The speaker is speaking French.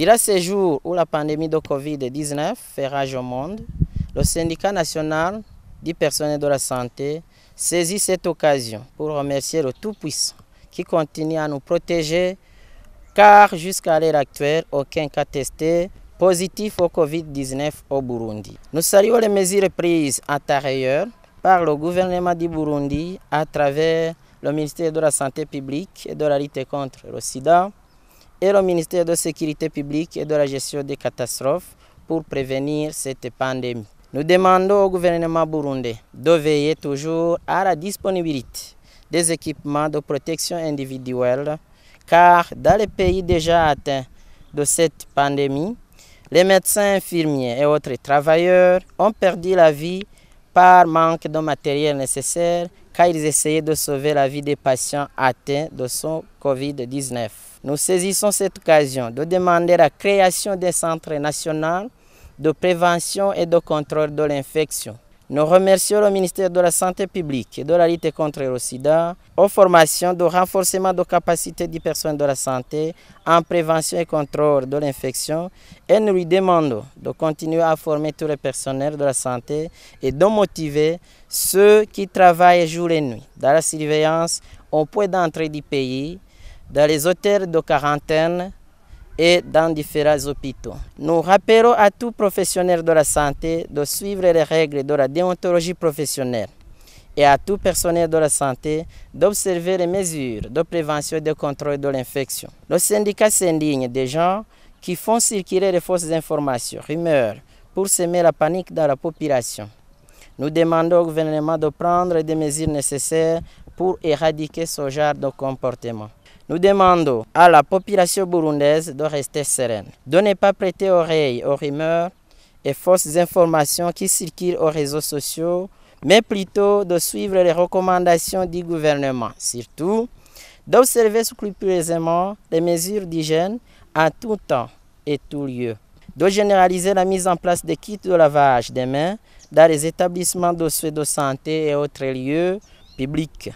Dira ces jours où la pandémie de Covid-19 fait rage au monde, le syndicat national du personnel de la santé saisit cette occasion pour remercier le Tout-Puissant qui continue à nous protéger car jusqu'à l'heure actuelle, aucun cas testé positif au Covid-19 au Burundi. Nous saluons les mesures prises à par le gouvernement du Burundi à travers le ministère de la Santé publique et de la lutte contre le sida, et au ministère de Sécurité publique et de la gestion des catastrophes pour prévenir cette pandémie. Nous demandons au gouvernement burundais de veiller toujours à la disponibilité des équipements de protection individuelle, car dans les pays déjà atteints de cette pandémie, les médecins, infirmiers et autres travailleurs ont perdu la vie par manque de matériel nécessaire car ils essayaient de sauver la vie des patients atteints de son COVID-19. Nous saisissons cette occasion de demander la création d'un centre national de prévention et de contrôle de l'infection. Nous remercions le ministère de la Santé publique et de la lutte contre le sida aux formations de renforcement de capacités des personnes de la santé en prévention et contrôle de l'infection et nous lui demandons de continuer à former tous les personnels de la santé et de motiver ceux qui travaillent jour et nuit dans la surveillance au point d'entrée du pays, dans les hôtels de quarantaine, et dans différents hôpitaux. Nous rappelons à tout professionnel de la santé de suivre les règles de la déontologie professionnelle et à tout personnel de la santé d'observer les mesures de prévention et de contrôle de l'infection. Le syndicat s'indigne des gens qui font circuler les fausses informations, rumeurs, pour semer la panique dans la population. Nous demandons au gouvernement de prendre des mesures nécessaires pour éradiquer ce genre de comportement. Nous demandons à la population burundaise de rester sereine, de ne pas prêter oreille aux rumeurs et fausses informations qui circulent aux réseaux sociaux, mais plutôt de suivre les recommandations du gouvernement. Surtout, d'observer scrupuleusement les mesures d'hygiène à tout temps et tout lieu, de généraliser la mise en place des kits de lavage des mains dans les établissements de soins de santé et autres lieux publics.